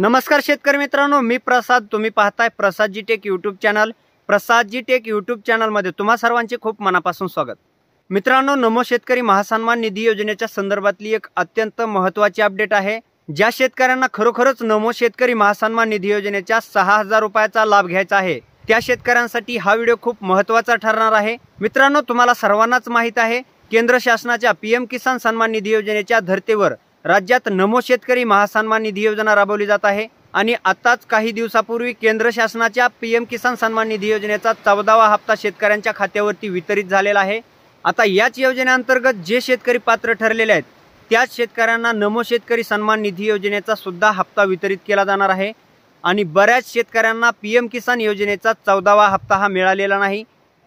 नमस्कार शेतकरी मित्रांनो मी प्रसाद तुम्ही पाहताय Prasad G tech YouTube channel G tech channel चॅनलमध्ये तुम्हा सर्वांचे खूप मनापासून स्वागत मित्रांनो नमो शेतकरी महासन्मान निधी योजनेच्या संदर्भातली एक अत्यंत महत्त्वाची अपडेट आहे ज्या शेतकऱ्यांना खरोखरच नमो शेतकरी महासन्मान निधी योजनेच्या सहा हजार रुपयाचा लाभ घ्यायचा आहे त्या शेतकऱ्यांसाठी हा व्हिडिओ खूप महत्त्वाचा ठरणार आहे मित्रांनो तुम्हाला सर्वांनाच माहीत आहे केंद्र शासनाच्या पीएम किसान सन्मान निधी योजनेच्या धर्तीवर राज्यात नमो शेतकरी महासन्मान निधी योजना राबवली जात आहे आणि आताच काही दिवसापूर्वी केंद्र शासनाच्या पी एम किसान सन्मान निधी योजनेचा चौदावा हप्ता शेतकऱ्यांच्या खात्यावरती वितरित झालेला आहे आता याच योजनेअंतर्गत जे शेतकरी पात्र ठरलेले आहेत त्याच शेतकऱ्यांना नमो शेतकरी सन्मान निधी योजनेचा सुद्धा हप्ता वितरित केला जाणार आहे आणि बऱ्याच शेतकऱ्यांना पी एम किसान योजनेचा चौदावा हप्ता हा मिळालेला नाही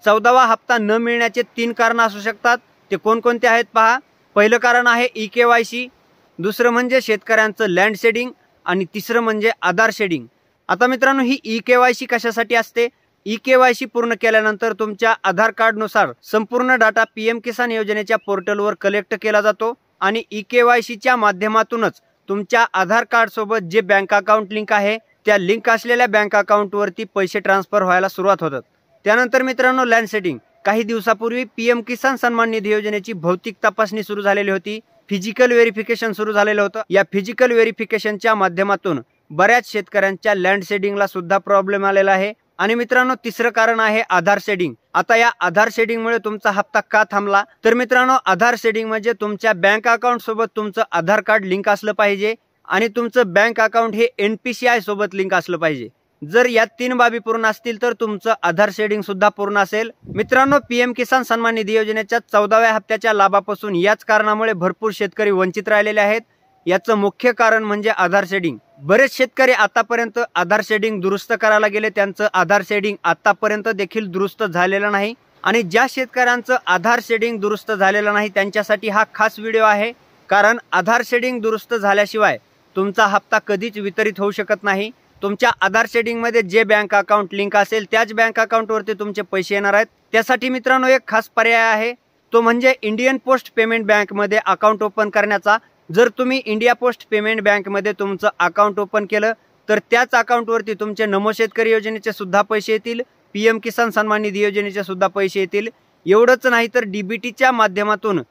चौदावा हप्ता न मिळण्याचे तीन कारण असू शकतात ते कोणकोणते आहेत पहा पहिलं कारण आहे ई के वाय सी दुसरं म्हणजे शेतकऱ्यांचं लँड शेडिंग आणि तिसरं म्हणजे आधार शेडिंग आता मित्रांनो ही ई के वाय सी कशासाठी असते ई के वाय सी पूर्ण केल्यानंतर तुमच्या आधार कार्डनुसार संपूर्ण डाटा पी एम किसान योजनेच्या पोर्टलवर कलेक्ट केला जातो आणि ई e के वाय सीच्या माध्यमातूनच तुमच्या आधार कार्डसोबत जे बँक अकाउंट लिंक आहे त्या लिंक असलेल्या बँक अकाउंटवरती पैसे ट्रान्सफर व्हायला सुरुवात होतात त्यानंतर मित्रांनो लँड सेटिंग काही दिवसापूर्वी पी एम किसान सन्मान निधी योजनेची भौतिक तपासणी सुरू झालेली होती फिजिकल व्हेरिफिकेशन सुरू झालेलं होतं या फिजिकल व्हेरिफिकेशनच्या माध्यमातून बऱ्याच शेतकऱ्यांच्या लँड शेडिंगला सुद्धा प्रॉब्लेम आलेला आहे आणि मित्रांनो तिसरं कारण आहे आधार शेडिंग आता या आधार शेडिंगमुळे तुमचा हप्ता का थांबला तर मित्रांनो आधार शेडिंग म्हणजे तुमच्या बँक अकाउंट सोबत तुमचं आधार कार्ड लिंक असलं पाहिजे आणि तुमचं बँक अकाउंट हे एन पी सी आय सोबत लिंक असलं पाहिजे जर या तीन बाबी पूर्ण असतील तर तुमचं आधार शेडिंग सुद्धा पूर्ण असेल मित्रांनो पीएम किसान सन्मान निधी योजनेच्या चौदाव्या हप्त्याच्या लाभापासून याच कारणामुळे भरपूर शेतकरी वंचित राहिलेले आहेत याचं मुख्य कारण म्हणजे आधार शेडिंग बरेच शेतकरी आतापर्यंत आधार शेडिंग दुरुस्त करायला गेले त्यांचं आधार शेडिंग आतापर्यंत देखील दुरुस्त झालेलं नाही आणि ज्या शेतकऱ्यांचं आधार शेडिंग दुरुस्त झालेलं नाही त्यांच्यासाठी हा खास व्हिडिओ आहे कारण आधार शेडिंग दुरुस्त झाल्याशिवाय तुमचा हप्ता कधीच वितरित होऊ शकत नाही तुमच्या आधार शेडिंगमध्ये जे बँक अकाउंट लिंक असेल त्याच बँक अकाउंटवरती तुमचे पैसे येणार आहेत त्यासाठी मित्रांनो एक खास पर्याय आहे तो म्हणजे इंडियन पोस्ट पेमेंट बँकमध्ये अकाउंट ओपन करण्याचा जर तुम्ही इंडिया पोस्ट पेमेंट बँकमध्ये तुमचं अकाउंट ओपन केलं तर त्याच अकाउंटवरती तुमचे नमो शेतकरी योजनेचे सुद्धा पैसे येतील पी एम किसान सन्मान निधी योजनेचे सुद्धा पैसे येतील एवढंच नाही तर डी बी टीच्या माध्यमातून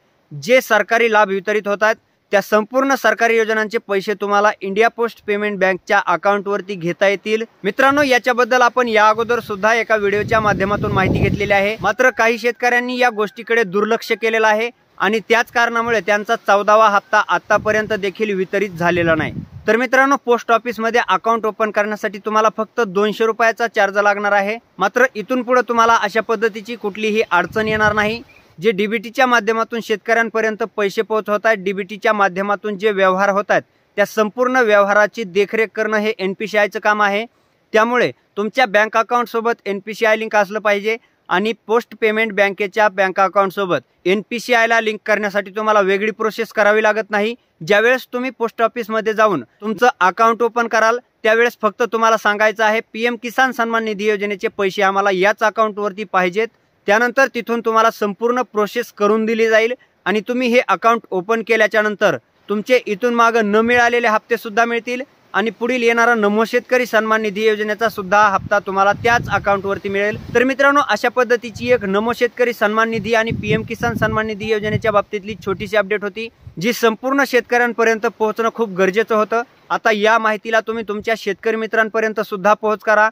जे सरकारी लाभ वितरित होत आहेत त्या संपूर्ण सरकारी योजनांचे पैसे तुम्हाला इंडिया पोस्ट पेमेंट बँकच्या अकाउंटवरती घेता येतील मित्रांनो याच्याबद्दल आपण या अगोदर सुद्धा एका व्हिडिओच्या माध्यमातून माहिती घेतलेली आहे मात्र काही शेतकऱ्यांनी या गोष्टीकडे दुर्लक्ष केलेलं आहे आणि त्याच कारणामुळे त्यांचा चौदावा हप्ता आतापर्यंत देखील वितरित झालेला नाही तर मित्रांनो पोस्ट ऑफिसमध्ये अकाउंट ओपन करण्यासाठी तुम्हाला फक्त दोनशे रुपयाचा चार्ज लागणार आहे मात्र इथून पुढे तुम्हाला अशा पद्धतीची कुठलीही अडचण येणार नाही जे डीबीटीच्या माध्यमातून शेतकऱ्यांपर्यंत पैसे पोहोचवत आहेत डीबीटीच्या माध्यमातून जे व्यवहार होत आहेत त्या संपूर्ण व्यवहाराची देखरेख करणं हे एन पी सी आयचं काम आहे त्यामुळे तुमच्या बँक अकाउंटसोबत N P C I link असलं पाहिजे आणि पोस्ट पेमेंट बँकेच्या बँक अकाउंटसोबत एन पी सी आयला लिंक करण्यासाठी तुम्हाला वेगळी प्रोसेस करावी लागत नाही ज्यावेळेस तुम्ही पोस्ट ऑफिसमध्ये जाऊन तुमचं अकाउंट ओपन कराल त्यावेळेस फक्त तुम्हाला सांगायचं आहे पी एम किसान सन्मान निधी योजनेचे पैसे आम्हाला याच अकाउंटवरती पाहिजेत त्यानंतर तिथून तुम्हाला संपूर्ण प्रोसेस करून दिली जाईल आणि तुम्ही हे अकाउंट ओपन केल्याच्या नंतर तुमचे इथून मागं न मिळालेले सुद्धा मिळतील आणि पुढील येणारा नमो शेतकरी सन्मान निधी योजनेचा सुद्धा हप्ता तुम्हाला त्याच अकाउंटवरती मिळेल तर मित्रांनो अशा पद्धतीची एक नमो शेतकरी सन्मान निधी आणि पीएम किसान सन्मान निधी योजनेच्या बाबतीतली छोटीशी अपडेट होती जी संपूर्ण शेतकऱ्यांपर्यंत पोहोचणं खूप गरजेचं होतं आता या माहितीला तुम्ही तुमच्या शेतकरी मित्रांपर्यंत सुद्धा पोहोच करा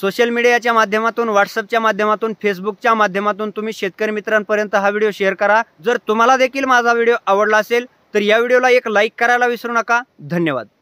सोशल मीडियाच्या माध्यमातून व्हॉट्सअपच्या माध्यमातून फेसबुकच्या माध्यमातून तुम्ही शेतकरी मित्रांपर्यंत हा व्हिडिओ शेअर करा जर तुम्हाला देखील माझा व्हिडिओ आवडला असेल तर या व्हिडिओला एक लाईक करायला विसरू नका धन्यवाद